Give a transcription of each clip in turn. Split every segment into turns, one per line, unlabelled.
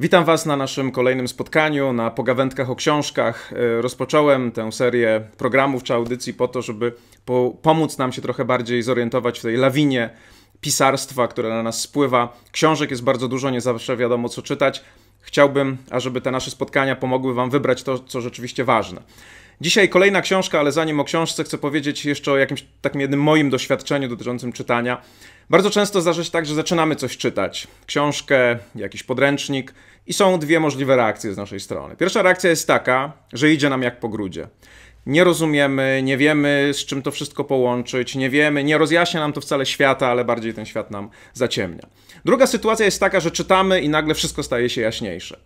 Witam Was na naszym kolejnym spotkaniu, na pogawędkach o książkach. E, rozpocząłem tę serię programów czy audycji po to, żeby po pomóc nam się trochę bardziej zorientować w tej lawinie pisarstwa, które na nas spływa. Książek jest bardzo dużo, nie zawsze wiadomo co czytać. Chciałbym, ażeby te nasze spotkania pomogły Wam wybrać to, co rzeczywiście ważne. Dzisiaj kolejna książka, ale zanim o książce chcę powiedzieć jeszcze o jakimś takim jednym moim doświadczeniu dotyczącym czytania. Bardzo często zdarza się tak, że zaczynamy coś czytać. Książkę, jakiś podręcznik i są dwie możliwe reakcje z naszej strony. Pierwsza reakcja jest taka, że idzie nam jak po grudzie nie rozumiemy, nie wiemy z czym to wszystko połączyć, nie wiemy, nie rozjaśnia nam to wcale świata, ale bardziej ten świat nam zaciemnia. Druga sytuacja jest taka, że czytamy i nagle wszystko staje się jaśniejsze.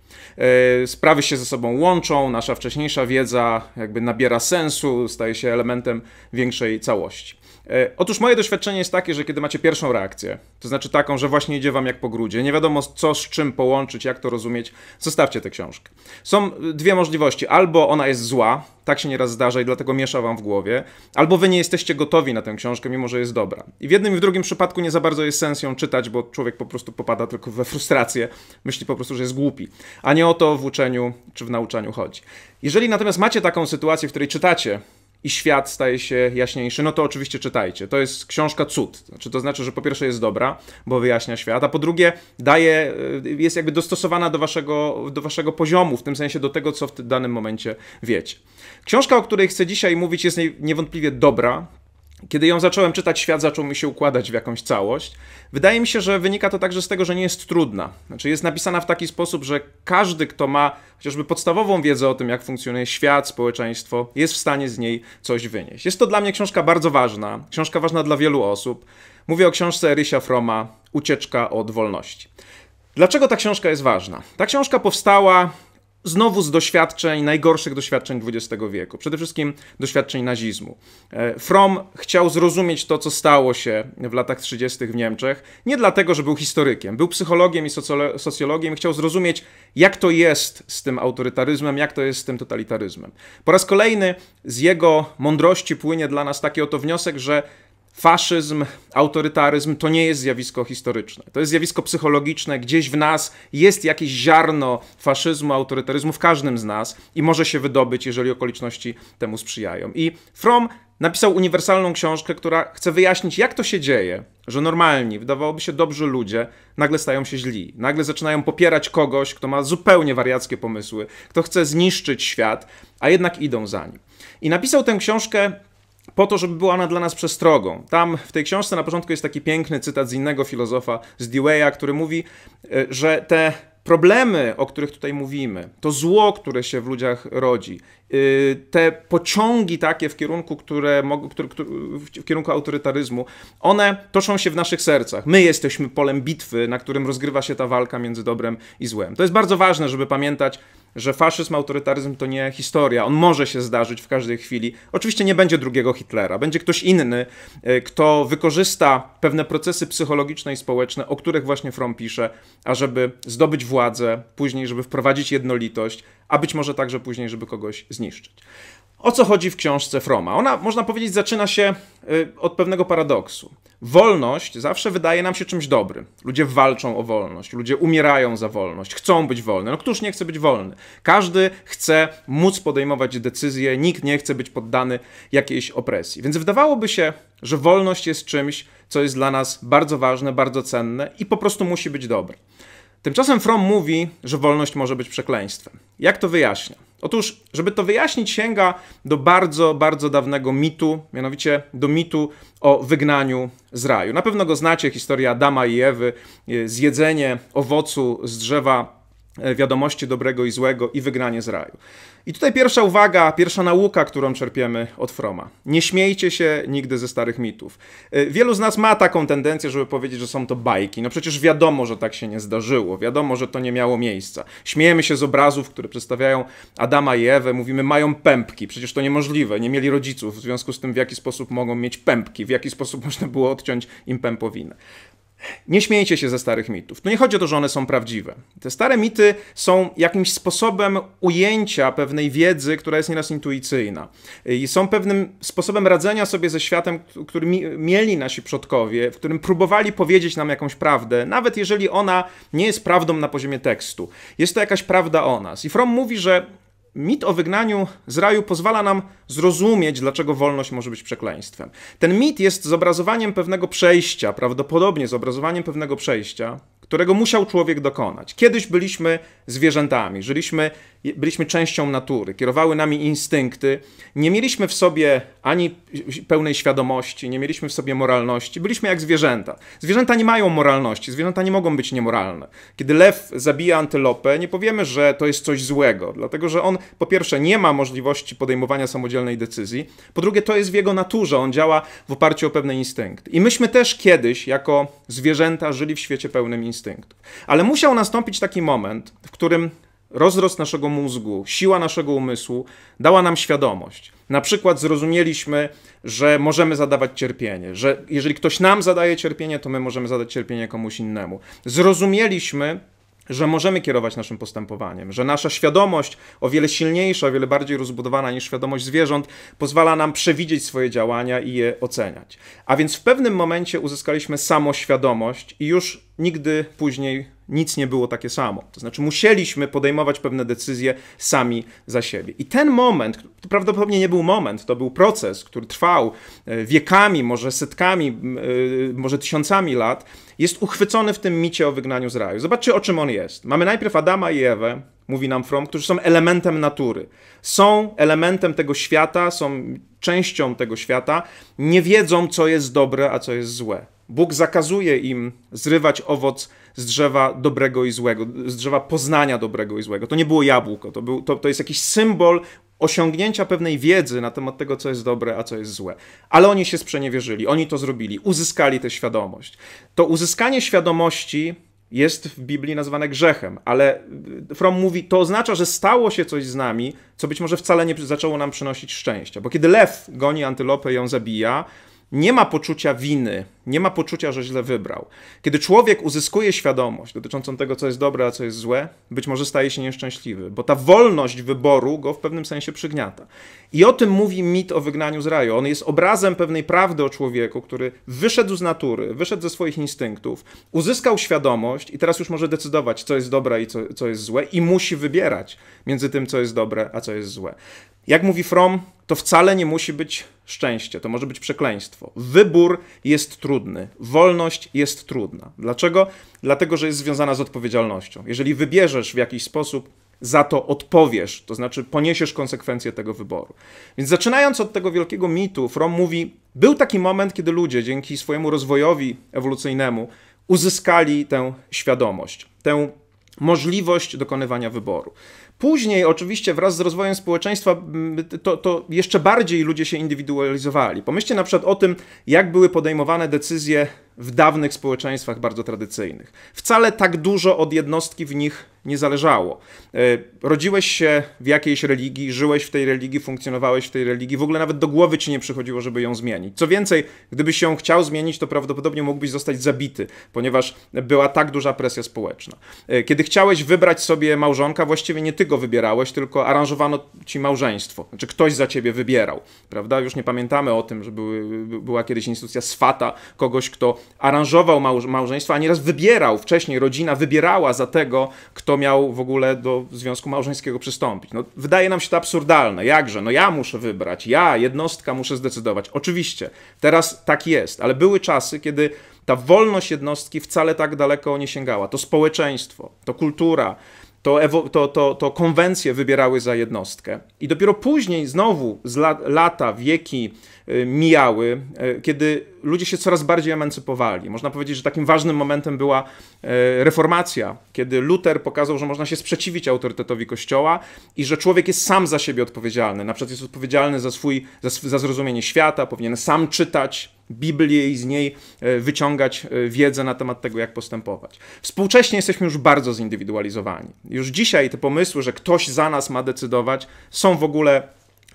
E, sprawy się ze sobą łączą, nasza wcześniejsza wiedza jakby nabiera sensu, staje się elementem większej całości. E, otóż moje doświadczenie jest takie, że kiedy macie pierwszą reakcję, to znaczy taką, że właśnie idzie wam jak po grudzie, nie wiadomo co z czym połączyć, jak to rozumieć, zostawcie tę książkę. Są e, dwie możliwości. Albo ona jest zła, tak się nieraz zdarza i dlatego miesza wam w głowie, albo wy nie jesteście gotowi na tę książkę, mimo że jest dobra. I w jednym i w drugim przypadku nie za bardzo jest sens ją czytać, bo człowiek po prostu popada tylko we frustrację, myśli po prostu, że jest głupi. A nie o to w uczeniu czy w nauczaniu chodzi. Jeżeli natomiast macie taką sytuację, w której czytacie i świat staje się jaśniejszy, no to oczywiście czytajcie. To jest książka cud. Znaczy, to znaczy, że po pierwsze jest dobra, bo wyjaśnia świat, a po drugie daje, y, jest jakby dostosowana do waszego, do waszego poziomu, w tym sensie do tego, co w danym momencie wiecie. Książka, o której chcę dzisiaj mówić, jest niewątpliwie dobra. Kiedy ją zacząłem czytać, świat zaczął mi się układać w jakąś całość. Wydaje mi się, że wynika to także z tego, że nie jest trudna. Znaczy, jest napisana w taki sposób, że każdy, kto ma chociażby podstawową wiedzę o tym, jak funkcjonuje świat, społeczeństwo, jest w stanie z niej coś wynieść. Jest to dla mnie książka bardzo ważna, książka ważna dla wielu osób. Mówię o książce Rysia Froma Ucieczka od wolności. Dlaczego ta książka jest ważna? Ta książka powstała znowu z doświadczeń, najgorszych doświadczeń XX wieku, przede wszystkim doświadczeń nazizmu. E, Fromm chciał zrozumieć to, co stało się w latach 30. w Niemczech, nie dlatego, że był historykiem, był psychologiem i socjologiem, chciał zrozumieć, jak to jest z tym autorytaryzmem, jak to jest z tym totalitaryzmem. Po raz kolejny z jego mądrości płynie dla nas taki oto wniosek, że faszyzm, autorytaryzm to nie jest zjawisko historyczne. To jest zjawisko psychologiczne. Gdzieś w nas jest jakieś ziarno faszyzmu, autorytaryzmu w każdym z nas i może się wydobyć, jeżeli okoliczności temu sprzyjają. I From napisał uniwersalną książkę, która chce wyjaśnić, jak to się dzieje, że normalni, wydawałoby się dobrzy ludzie, nagle stają się źli. Nagle zaczynają popierać kogoś, kto ma zupełnie wariackie pomysły, kto chce zniszczyć świat, a jednak idą za nim. I napisał tę książkę po to, żeby była ona dla nas przestrogą. Tam w tej książce na początku jest taki piękny cytat z innego filozofa, z Dewey'a, który mówi, e, że te problemy, o których tutaj mówimy, to zło, które się w ludziach rodzi, e, te pociągi takie w kierunku, które, w kierunku autorytaryzmu, one toczą się w naszych sercach. My jesteśmy polem bitwy, na którym rozgrywa się ta walka między dobrem i złem. To jest bardzo ważne, żeby pamiętać, że faszyzm, autorytaryzm to nie historia. On może się zdarzyć w każdej chwili. Oczywiście nie będzie drugiego Hitlera, będzie ktoś inny, y, kto wykorzysta pewne procesy psychologiczne i społeczne, o których właśnie From pisze, ażeby zdobyć władzę, później, żeby wprowadzić jednolitość, a być może także później, żeby kogoś zniszczyć. O co chodzi w książce Froma? Ona, można powiedzieć, zaczyna się y, od pewnego paradoksu. Wolność zawsze wydaje nam się czymś dobrym. Ludzie walczą o wolność, ludzie umierają za wolność, chcą być wolni. No któż nie chce być wolny? Każdy chce móc podejmować decyzje, nikt nie chce być poddany jakiejś opresji. Więc wydawałoby się, że wolność jest czymś, co jest dla nas bardzo ważne, bardzo cenne i po prostu musi być dobre. Tymczasem Fromm mówi, że wolność może być przekleństwem. Jak to wyjaśnia? Otóż, żeby to wyjaśnić, sięga do bardzo, bardzo dawnego mitu, mianowicie do mitu o wygnaniu z raju. Na pewno go znacie, historia Adama i Ewy, y, zjedzenie owocu z drzewa E, wiadomości dobrego i złego i wygranie z raju. I tutaj pierwsza uwaga, pierwsza nauka, którą czerpiemy od Froma. Nie śmiejcie się nigdy ze starych mitów. E, wielu z nas ma taką tendencję, żeby powiedzieć, że są to bajki. No przecież wiadomo, że tak się nie zdarzyło. Wiadomo, że to nie miało miejsca. Śmiejemy się z obrazów, które przedstawiają Adama i Ewę. Mówimy, mają pępki. Przecież to niemożliwe. Nie mieli rodziców. W związku z tym, w jaki sposób mogą mieć pępki? W jaki sposób można było odciąć im pępowinę? Nie śmiejcie się ze starych mitów. No nie chodzi o to, że one są prawdziwe. Te stare mity są jakimś sposobem ujęcia pewnej wiedzy, która jest nieraz intuicyjna. I są pewnym sposobem radzenia sobie ze światem, który mieli nasi przodkowie, w którym próbowali powiedzieć nam jakąś prawdę, nawet jeżeli ona nie jest prawdą na poziomie tekstu. Jest to jakaś prawda o nas. I Fromm mówi, że mit o wygnaniu z raju pozwala nam zrozumieć, dlaczego wolność może być przekleństwem. Ten mit jest zobrazowaniem pewnego przejścia, prawdopodobnie zobrazowaniem pewnego przejścia, którego musiał człowiek dokonać. Kiedyś byliśmy zwierzętami, żyliśmy, byliśmy częścią natury, kierowały nami instynkty. Nie mieliśmy w sobie ani pełnej świadomości, nie mieliśmy w sobie moralności. Byliśmy jak zwierzęta. Zwierzęta nie mają moralności, zwierzęta nie mogą być niemoralne. Kiedy lew zabija antylopę, nie powiemy, że to jest coś złego, dlatego że on po pierwsze nie ma możliwości podejmowania samodzielnej decyzji, po drugie to jest w jego naturze, on działa w oparciu o pewne instynkty. I myśmy też kiedyś jako zwierzęta żyli w świecie pełnym instynktów instynktów. Ale musiał nastąpić taki moment, w którym rozrost naszego mózgu, siła naszego umysłu dała nam świadomość. Na przykład zrozumieliśmy, że możemy zadawać cierpienie, że jeżeli ktoś nam zadaje cierpienie, to my możemy zadać cierpienie komuś innemu. Zrozumieliśmy, że możemy kierować naszym postępowaniem, że nasza świadomość, o wiele silniejsza, o wiele bardziej rozbudowana niż świadomość zwierząt, pozwala nam przewidzieć swoje działania i je oceniać. A więc w pewnym momencie uzyskaliśmy samoświadomość i już nigdy później nic nie było takie samo. To znaczy, musieliśmy podejmować pewne decyzje sami za siebie. I ten moment, to prawdopodobnie nie był moment, to był proces, który trwał e, wiekami, może setkami, e, może tysiącami lat, jest uchwycony w tym micie o wygnaniu z raju. Zobaczcie, o czym on jest. Mamy najpierw Adama i Ewę, mówi nam Fromm, którzy są elementem natury. Są elementem tego świata, są częścią tego świata, nie wiedzą, co jest dobre, a co jest złe. Bóg zakazuje im zrywać owoc z drzewa dobrego i złego, z drzewa poznania dobrego i złego. To nie było jabłko, to, był, to, to jest jakiś symbol osiągnięcia pewnej wiedzy na temat tego, co jest dobre, a co jest złe. Ale oni się sprzeniewierzyli, oni to zrobili, uzyskali tę świadomość. To uzyskanie świadomości jest w Biblii nazwane grzechem, ale y, From mówi, to oznacza, że stało się coś z nami, co być może wcale nie zaczęło nam przynosić szczęścia. Bo kiedy lew goni antylopę i ją zabija, nie ma poczucia winy, nie ma poczucia, że źle wybrał. Kiedy człowiek uzyskuje świadomość dotyczącą tego, co jest dobre, a co jest złe, być może staje się nieszczęśliwy, bo ta wolność wyboru go w pewnym sensie przygniata. I o tym mówi mit o wygnaniu z raju. On jest obrazem pewnej prawdy o człowieku, który wyszedł z natury, wyszedł ze swoich instynktów, uzyskał świadomość i teraz już może decydować, co jest dobre i co, co jest złe, i musi wybierać między tym, co jest dobre, a co jest złe. Jak mówi From, to wcale nie musi być szczęście, to może być przekleństwo. Wybór jest trudny, wolność jest trudna. Dlaczego? Dlatego, że jest związana z odpowiedzialnością. Jeżeli wybierzesz w jakiś sposób, za to odpowiesz, to znaczy poniesiesz konsekwencje tego wyboru. Więc zaczynając od tego wielkiego mitu, Fromm mówi, był taki moment, kiedy ludzie dzięki swojemu rozwojowi ewolucyjnemu uzyskali tę świadomość, tę możliwość dokonywania wyboru. Później, oczywiście, wraz z rozwojem społeczeństwa, mm, to, to, jeszcze bardziej ludzie się indywidualizowali. Pomyślcie na przykład o tym, jak były podejmowane decyzje w dawnych społeczeństwach bardzo tradycyjnych. Wcale tak dużo od jednostki w nich nie zależało. E, rodziłeś się w jakiejś religii, żyłeś w tej religii, funkcjonowałeś w tej religii, w ogóle nawet do głowy ci nie przychodziło, żeby ją zmienić. Co więcej, gdybyś się chciał zmienić, to prawdopodobnie mógłbyś zostać zabity, ponieważ była tak duża presja społeczna. E, kiedy chciałeś wybrać sobie małżonka, właściwie nie ty go wybierałeś, tylko aranżowano ci małżeństwo. Znaczy ktoś za ciebie wybierał, prawda? Już nie pamiętamy o tym, że były, była kiedyś instytucja swata, kogoś, kto aranżował małżeństwo, a nieraz wybierał wcześniej, rodzina wybierała za tego, kto miał w ogóle do związku małżeńskiego przystąpić. No, wydaje nam się to absurdalne. Jakże? No ja muszę wybrać, ja, jednostka, muszę zdecydować. Oczywiście, teraz tak jest, ale były czasy, kiedy ta wolność jednostki wcale tak daleko nie sięgała. To społeczeństwo, to kultura, to, to, to, to konwencje wybierały za jednostkę. I dopiero później, znowu z lata, wieki, Y, mijały, y, kiedy ludzie się coraz bardziej emancypowali. Można powiedzieć, że takim ważnym momentem była y, reformacja, kiedy Luther pokazał, że można się sprzeciwić autorytetowi Kościoła i że człowiek jest sam za siebie odpowiedzialny. Na przykład jest odpowiedzialny za, swój, za, za zrozumienie świata, powinien sam czytać, Biblię i z niej wyciągać wiedzę na temat tego, jak postępować. Współcześnie jesteśmy już bardzo zindywidualizowani. Już dzisiaj te pomysły, że ktoś za nas ma decydować, są w ogóle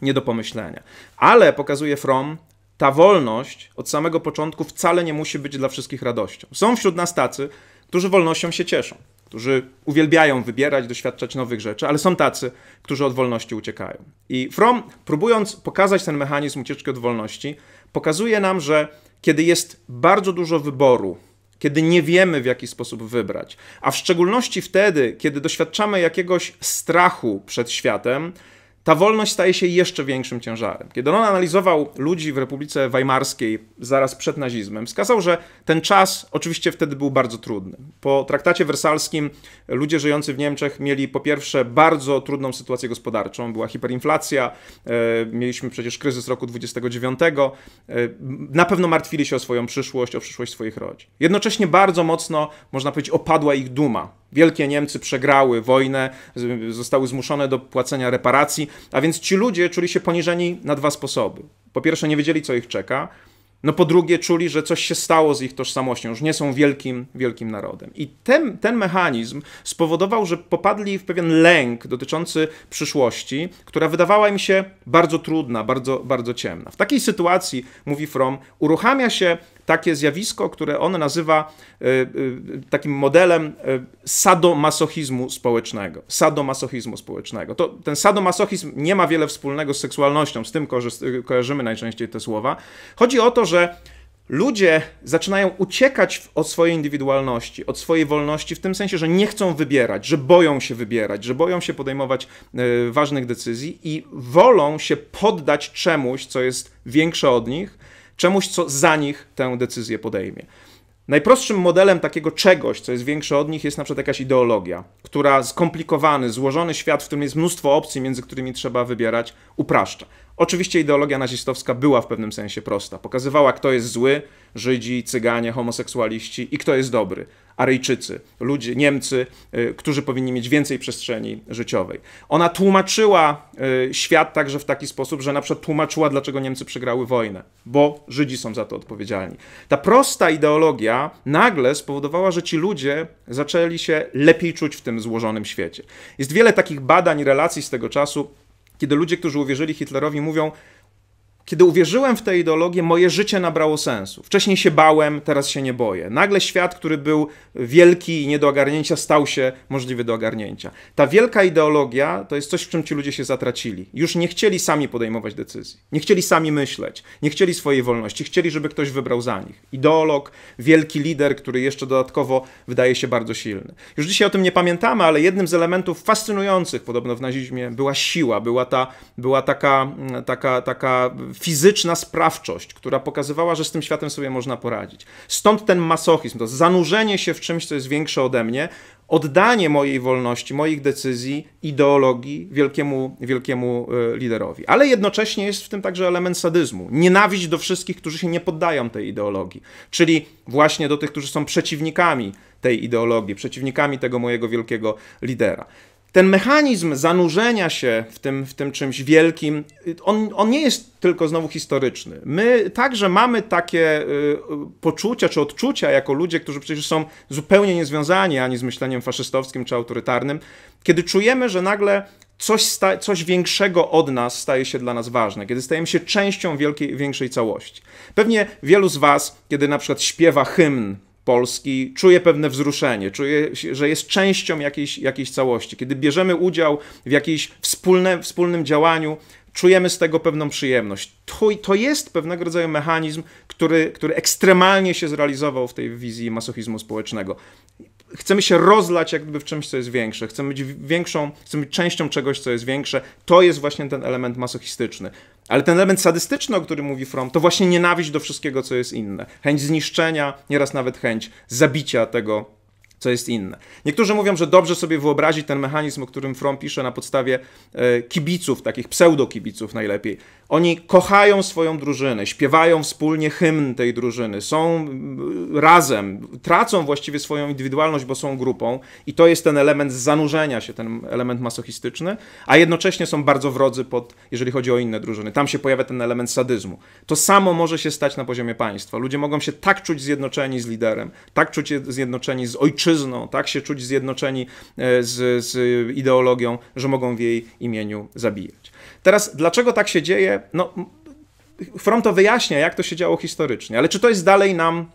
nie do pomyślenia. Ale pokazuje From, ta wolność od samego początku wcale nie musi być dla wszystkich radością. Są wśród nas tacy, którzy wolnością się cieszą, którzy uwielbiają wybierać, doświadczać nowych rzeczy, ale są tacy, którzy od wolności uciekają. I From, próbując pokazać ten mechanizm ucieczki od wolności, pokazuje nam, że kiedy jest bardzo dużo wyboru, kiedy nie wiemy w jaki sposób wybrać, a w szczególności wtedy, kiedy doświadczamy jakiegoś strachu przed światem, ta wolność staje się jeszcze większym ciężarem. Kiedy on analizował ludzi w Republice Weimarskiej zaraz przed nazizmem, wskazał, że ten czas oczywiście wtedy był bardzo trudny. Po traktacie wersalskim ludzie żyjący w Niemczech mieli po pierwsze bardzo trudną sytuację gospodarczą, była hiperinflacja, e, mieliśmy przecież kryzys roku 29, e, na pewno martwili się o swoją przyszłość, o przyszłość swoich rodzin. Jednocześnie bardzo mocno, można powiedzieć, opadła ich duma Wielkie Niemcy przegrały wojnę, zostały zmuszone do płacenia reparacji, a więc ci ludzie czuli się poniżeni na dwa sposoby. Po pierwsze, nie wiedzieli, co ich czeka, no po drugie, czuli, że coś się stało z ich tożsamością, że nie są wielkim, wielkim narodem. I ten, ten mechanizm spowodował, że popadli w pewien lęk dotyczący przyszłości, która wydawała im się bardzo trudna, bardzo, bardzo ciemna. W takiej sytuacji, mówi Fromm, uruchamia się takie zjawisko, które on nazywa e, e, takim modelem e, sadomasochizmu społecznego. Sadomasochizmu społecznego. To, ten sadomasochizm nie ma wiele wspólnego z seksualnością, z tym kojarzymy najczęściej te słowa. Chodzi o to, że ludzie zaczynają uciekać od swojej indywidualności, od swojej wolności, w tym sensie, że nie chcą wybierać, że boją się wybierać, że boją się podejmować e, ważnych decyzji i wolą się poddać czemuś, co jest większe od nich, czemuś, co za nich tę decyzję podejmie. Najprostszym modelem takiego czegoś, co jest większe od nich, jest na przykład jakaś ideologia, która skomplikowany, złożony świat, w którym jest mnóstwo opcji, między którymi trzeba wybierać, upraszcza. Oczywiście ideologia nazistowska była w pewnym sensie prosta. Pokazywała, kto jest zły, Żydzi, Cyganie, homoseksualiści i kto jest dobry, Aryjczycy, ludzie, Niemcy, y, którzy powinni mieć więcej przestrzeni życiowej. Ona tłumaczyła y, świat także w taki sposób, że na przykład tłumaczyła, dlaczego Niemcy przegrały wojnę, bo Żydzi są za to odpowiedzialni. Ta prosta ideologia nagle spowodowała, że ci ludzie zaczęli się lepiej czuć w tym złożonym świecie. Jest wiele takich badań, relacji z tego czasu, kiedy ludzie, którzy uwierzyli Hitlerowi, mówią: kiedy uwierzyłem w tę ideologię, moje życie nabrało sensu. Wcześniej się bałem, teraz się nie boję. Nagle świat, który był wielki i nie do ogarnięcia, stał się możliwy do ogarnięcia. Ta wielka ideologia to jest coś, w czym ci ludzie się zatracili. Już nie chcieli sami podejmować decyzji, nie chcieli sami myśleć, nie chcieli swojej wolności, chcieli, żeby ktoś wybrał za nich. Ideolog, wielki lider, który jeszcze dodatkowo wydaje się bardzo silny. Już dzisiaj o tym nie pamiętamy, ale jednym z elementów fascynujących podobno w nazizmie była siła, była, ta, była taka, taka, taka fizyczna sprawczość, która pokazywała, że z tym światem sobie można poradzić. Stąd ten masochizm, to zanurzenie się w czymś, co jest większe ode mnie, oddanie mojej wolności, moich decyzji, ideologii wielkiemu, wielkiemu e, liderowi. Ale jednocześnie jest w tym także element sadyzmu, nienawiść do wszystkich, którzy się nie poddają tej ideologii, czyli właśnie do tych, którzy są przeciwnikami tej ideologii, przeciwnikami tego mojego wielkiego lidera ten mechanizm zanurzenia się w tym, w tym czymś wielkim, on, on nie jest tylko znowu historyczny. My także mamy takie y, poczucia czy odczucia jako ludzie, którzy przecież są zupełnie niezwiązani ani z myśleniem faszystowskim czy autorytarnym, kiedy czujemy, że nagle coś, coś większego od nas staje się dla nas ważne, kiedy stajemy się częścią wielkiej, większej całości. Pewnie wielu z Was, kiedy na przykład śpiewa hymn Polski czuje pewne wzruszenie, czuje, że jest częścią jakiejś, jakiejś całości. Kiedy bierzemy udział w jakimś wspólnym, wspólnym działaniu, czujemy z tego pewną przyjemność. To, to jest pewnego rodzaju mechanizm, który, który ekstremalnie się zrealizował w tej wizji masochizmu społecznego. Chcemy się rozlać jakby w czymś, co jest większe. Chcemy być większą, chcemy być częścią czegoś, co jest większe. To jest właśnie ten element masochistyczny. Ale ten element sadystyczny, o którym mówi From, to właśnie nienawiść do wszystkiego, co jest inne. Chęć zniszczenia, nieraz nawet chęć zabicia tego, co jest inne. Niektórzy mówią, że dobrze sobie wyobrazić ten mechanizm, o którym From pisze na podstawie e, kibiców, takich pseudokibiców najlepiej, oni kochają swoją drużynę, śpiewają wspólnie hymn tej drużyny, są razem, tracą właściwie swoją indywidualność, bo są grupą, i to jest ten element zanurzenia się, ten element masochistyczny, a jednocześnie są bardzo wrodzy pod, jeżeli chodzi o inne drużyny. Tam się pojawia ten element sadyzmu. To samo może się stać na poziomie państwa. Ludzie mogą się tak czuć zjednoczeni z liderem, tak czuć się zjednoczeni z ojczyzną, tak się czuć zjednoczeni e, z, z ideologią, że mogą w jej imieniu zabijać. Teraz, dlaczego tak się dzieje? No, From to wyjaśnia, jak to się działo historycznie, ale czy to jest dalej nam,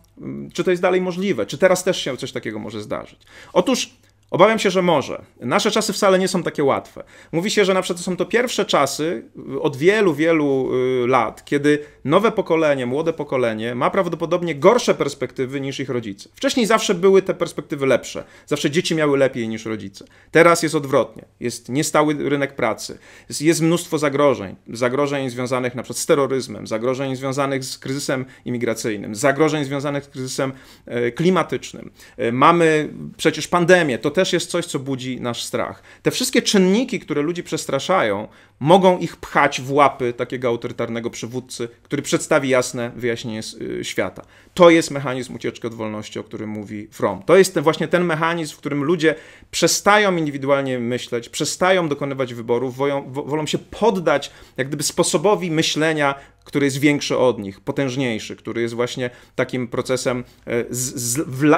czy to jest dalej możliwe? Czy teraz też się coś takiego może zdarzyć? Otóż Obawiam się, że może. Nasze czasy wcale nie są takie łatwe. Mówi się, że na przykład są to pierwsze czasy y, od wielu, wielu y, lat, kiedy nowe pokolenie, młode pokolenie ma prawdopodobnie gorsze perspektywy niż ich rodzice. Wcześniej zawsze były te perspektywy lepsze. Zawsze dzieci miały lepiej niż rodzice. Teraz jest odwrotnie. Jest niestały rynek pracy. Jest, jest mnóstwo zagrożeń. Zagrożeń związanych na przykład z terroryzmem, zagrożeń związanych z kryzysem imigracyjnym, zagrożeń związanych z kryzysem e, klimatycznym. E, mamy przecież pandemię. To też też jest coś, co budzi nasz strach. Te wszystkie czynniki, które ludzi przestraszają, mogą ich pchać w łapy takiego autorytarnego przywódcy, który przedstawi jasne wyjaśnienie y, świata. To jest mechanizm ucieczki od wolności, o którym mówi Fromm. To jest ten, właśnie ten mechanizm, w którym ludzie przestają indywidualnie myśleć, przestają dokonywać wyborów, wolą, wolą się poddać jak gdyby sposobowi myślenia który jest większy od nich, potężniejszy, który jest właśnie takim procesem e,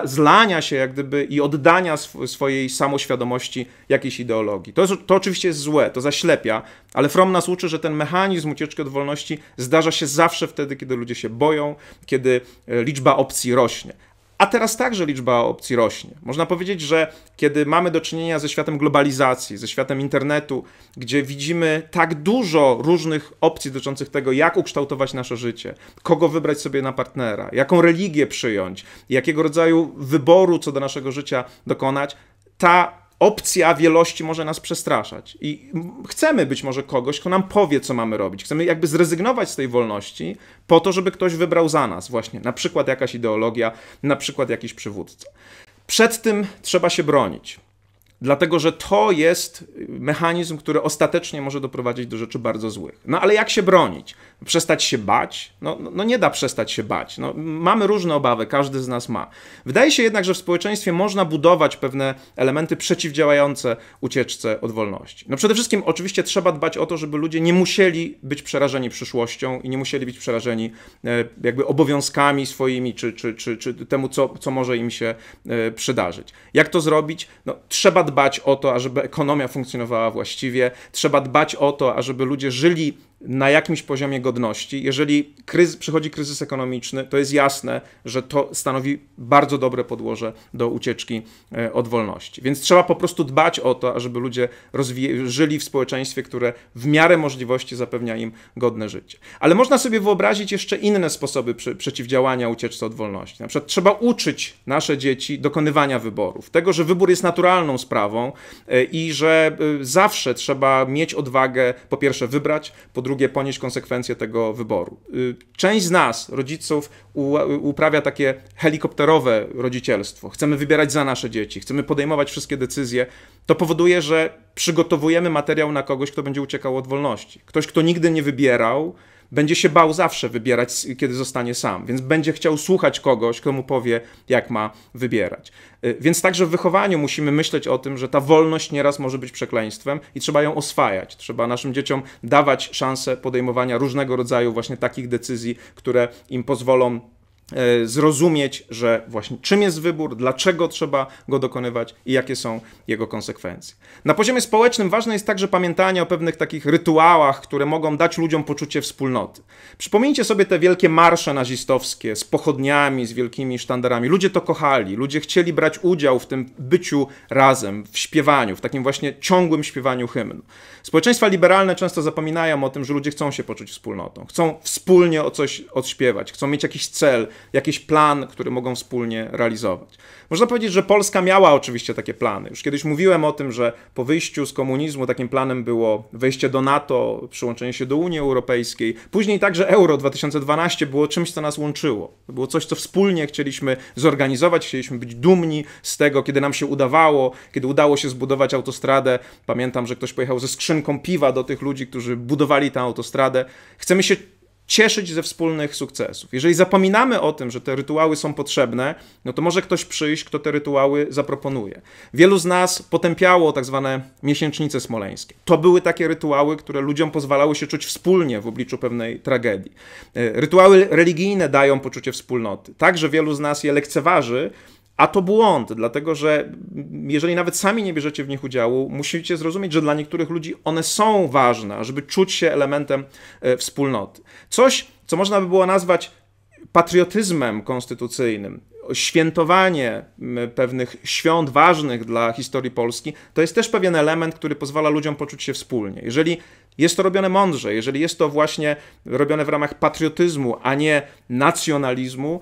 zlania się jak gdyby i oddania sw swojej samoświadomości jakiejś ideologii. To, to oczywiście jest złe, to zaślepia, ale From nas uczy, że ten mechanizm ucieczki od wolności zdarza się zawsze wtedy, kiedy ludzie się boją, kiedy e, liczba opcji rośnie. A teraz także liczba opcji rośnie. Można powiedzieć, że kiedy mamy do czynienia ze światem globalizacji, ze światem internetu, gdzie widzimy tak dużo różnych opcji dotyczących tego, jak ukształtować nasze życie, kogo wybrać sobie na partnera, jaką religię przyjąć, jakiego rodzaju wyboru co do naszego życia dokonać, ta opcja wielości może nas przestraszać. I chcemy być może kogoś, kto nam powie, co mamy robić. Chcemy jakby zrezygnować z tej wolności po to, żeby ktoś wybrał za nas właśnie, na przykład jakaś ideologia, na przykład jakiś przywódca. Przed tym trzeba się bronić dlatego że to jest mechanizm, który ostatecznie może doprowadzić do rzeczy bardzo złych. No ale jak się bronić? Przestać się bać? No, no, no nie da przestać się bać. No, mamy różne obawy, każdy z nas ma. Wydaje się jednak, że w społeczeństwie można budować pewne elementy przeciwdziałające ucieczce od wolności. No przede wszystkim oczywiście trzeba dbać o to, żeby ludzie nie musieli być przerażeni przyszłością i nie musieli być przerażeni e, jakby obowiązkami swoimi, czy, czy, czy, czy temu, co, co może im się e, przydarzyć. Jak to zrobić? No, trzeba dbać o to, ażeby ekonomia funkcjonowała właściwie, trzeba dbać o to, ażeby ludzie żyli na jakimś poziomie godności. Jeżeli przychodzi kryzys ekonomiczny, to jest jasne, że to stanowi bardzo dobre podłoże do ucieczki e, od wolności. Więc trzeba po prostu dbać o to, żeby ludzie żyli w społeczeństwie, które w miarę możliwości zapewnia im godne życie. Ale można sobie wyobrazić jeszcze inne sposoby przy, przeciwdziałania ucieczce od wolności. Na przykład trzeba uczyć nasze dzieci dokonywania wyborów, tego, że wybór jest naturalną sprawą e, i że e, zawsze trzeba mieć odwagę po pierwsze wybrać, po drugie drugie ponieść konsekwencje tego wyboru. Y, część z nas, rodziców, uprawia takie helikopterowe rodzicielstwo. Chcemy wybierać za nasze dzieci, chcemy podejmować wszystkie decyzje. To powoduje, że przygotowujemy materiał na kogoś, kto będzie uciekał od wolności. Ktoś, kto nigdy nie wybierał, będzie się bał zawsze wybierać, kiedy zostanie sam, więc będzie chciał słuchać kogoś, kto mu powie, jak ma wybierać. Y, więc także w wychowaniu musimy myśleć o tym, że ta wolność nieraz może być przekleństwem i trzeba ją oswajać. Trzeba naszym dzieciom dawać szansę podejmowania różnego rodzaju właśnie takich decyzji, które im pozwolą E, zrozumieć, że właśnie czym jest wybór, dlaczego trzeba go dokonywać i jakie są jego konsekwencje. Na poziomie społecznym ważne jest także pamiętanie o pewnych takich rytuałach, które mogą dać ludziom poczucie wspólnoty. Przypomnijcie sobie te wielkie marsze nazistowskie z pochodniami, z wielkimi sztandarami. Ludzie to kochali, ludzie chcieli brać udział w tym byciu razem, w śpiewaniu, w takim właśnie ciągłym śpiewaniu hymnu. Społeczeństwa liberalne często zapominają o tym, że ludzie chcą się poczuć wspólnotą, chcą wspólnie o coś odśpiewać, chcą mieć jakiś cel, jakiś plan, który mogą wspólnie realizować. Można powiedzieć, że Polska miała oczywiście takie plany. Już kiedyś mówiłem o tym, że po wyjściu z komunizmu takim planem było wejście do NATO, przyłączenie się do Unii Europejskiej. Później także Euro 2012 było czymś, co nas łączyło. To było coś, co wspólnie chcieliśmy zorganizować, chcieliśmy być dumni z tego, kiedy nam się udawało, kiedy udało się zbudować autostradę. Pamiętam, że ktoś pojechał ze skrzynką piwa do tych ludzi, którzy budowali tę autostradę. Chcemy się cieszyć ze wspólnych sukcesów. Jeżeli zapominamy o tym, że te rytuały są potrzebne, no to może ktoś przyjść, kto te rytuały zaproponuje. Wielu z nas potępiało tak zwane miesięcznice smoleńskie. To były takie rytuały, które ludziom pozwalały się czuć wspólnie w obliczu pewnej tragedii. E, rytuały religijne dają poczucie wspólnoty. Także wielu z nas je lekceważy, a to błąd, dlatego że jeżeli nawet sami nie bierzecie w nich udziału, musicie zrozumieć, że dla niektórych ludzi one są ważne, żeby czuć się elementem e, wspólnoty. Coś, co można by było nazwać patriotyzmem konstytucyjnym, świętowanie pewnych świąt ważnych dla historii Polski, to jest też pewien element, który pozwala ludziom poczuć się wspólnie. Jeżeli jest to robione mądrze, jeżeli jest to właśnie robione w ramach patriotyzmu, a nie nacjonalizmu,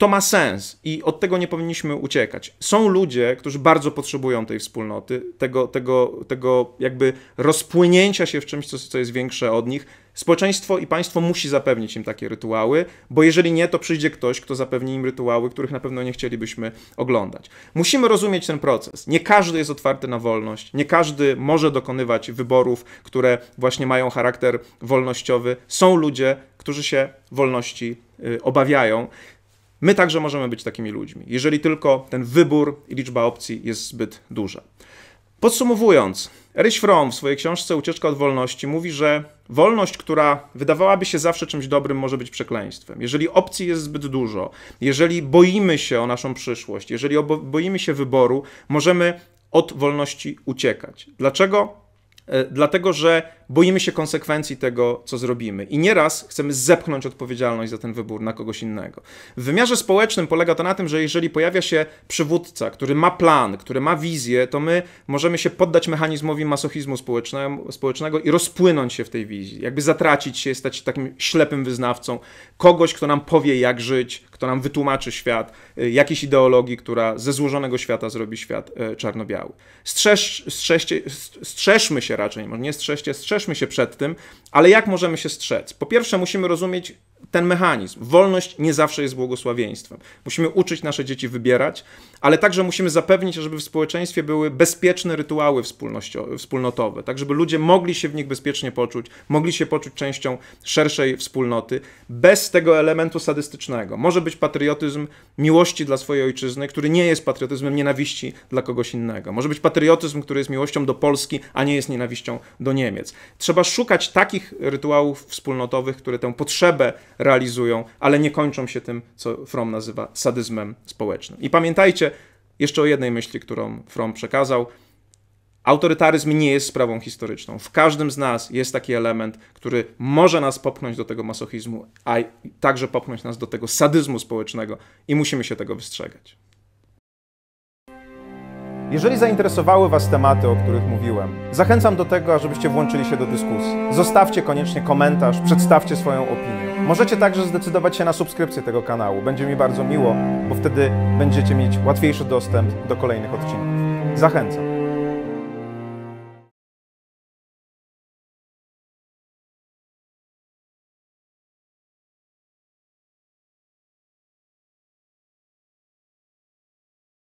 to ma sens i od tego nie powinniśmy uciekać. Są ludzie, którzy bardzo potrzebują tej wspólnoty, tego, tego, tego jakby rozpłynięcia się w czymś, co, co jest większe od nich. Społeczeństwo i państwo musi zapewnić im takie rytuały, bo jeżeli nie, to przyjdzie ktoś, kto zapewni im rytuały, których na pewno nie chcielibyśmy oglądać. Musimy rozumieć ten proces. Nie każdy jest otwarty na wolność, nie każdy może dokonywać wyborów, które właśnie mają charakter wolnościowy. Są ludzie, którzy się wolności y, obawiają. My także możemy być takimi ludźmi, jeżeli tylko ten wybór i liczba opcji jest zbyt duża. Podsumowując, Erich Fromm w swojej książce Ucieczka od wolności mówi, że wolność, która wydawałaby się zawsze czymś dobrym, może być przekleństwem. Jeżeli opcji jest zbyt dużo, jeżeli boimy się o naszą przyszłość, jeżeli boimy się wyboru, możemy od wolności uciekać. Dlaczego? E, dlatego, że boimy się konsekwencji tego, co zrobimy. I nieraz chcemy zepchnąć odpowiedzialność za ten wybór na kogoś innego. W wymiarze społecznym polega to na tym, że jeżeli pojawia się przywódca, który ma plan, który ma wizję, to my możemy się poddać mechanizmowi masochizmu społecznego, i rozpłynąć się w tej wizji, jakby zatracić się, stać się takim ślepym wyznawcą kogoś, kto nam powie, jak żyć, kto nam wytłumaczy świat, y, jakiejś ideologii, która ze złożonego świata zrobi świat y, czarno-biały. Strzeż, strzeżcie, strzeżmy się raczej, może nie strzeżcie, strzeżmy strzeżmy się przed tym, ale jak możemy się strzec? Po pierwsze, musimy rozumieć, ten mechanizm. Wolność nie zawsze jest błogosławieństwem. Musimy uczyć nasze dzieci wybierać, ale także musimy zapewnić, żeby w społeczeństwie były bezpieczne rytuały wspólnotowe, tak żeby ludzie mogli się w nich bezpiecznie poczuć, mogli się poczuć częścią szerszej wspólnoty, bez tego elementu sadystycznego. Może być patriotyzm miłości dla swojej ojczyzny, który nie jest patriotyzmem nienawiści dla kogoś innego. Może być patriotyzm, który jest miłością do Polski, a nie jest nienawiścią do Niemiec. Trzeba szukać takich rytuałów wspólnotowych, które tę potrzebę realizują, ale nie kończą się tym, co Fromm nazywa sadyzmem społecznym. I pamiętajcie jeszcze o jednej myśli, którą Fromm przekazał. Autorytaryzm nie jest sprawą historyczną. W każdym z nas jest taki element, który może nas popchnąć do tego masochizmu, a także popchnąć nas do tego sadyzmu społecznego i musimy się tego wystrzegać. Jeżeli zainteresowały Was tematy, o których mówiłem, zachęcam do tego, żebyście włączyli się do dyskusji. Zostawcie koniecznie komentarz, przedstawcie swoją opinię. Możecie także zdecydować się na subskrypcję tego kanału. Będzie mi bardzo miło, bo wtedy będziecie mieć łatwiejszy dostęp do kolejnych odcinków. Zachęcam.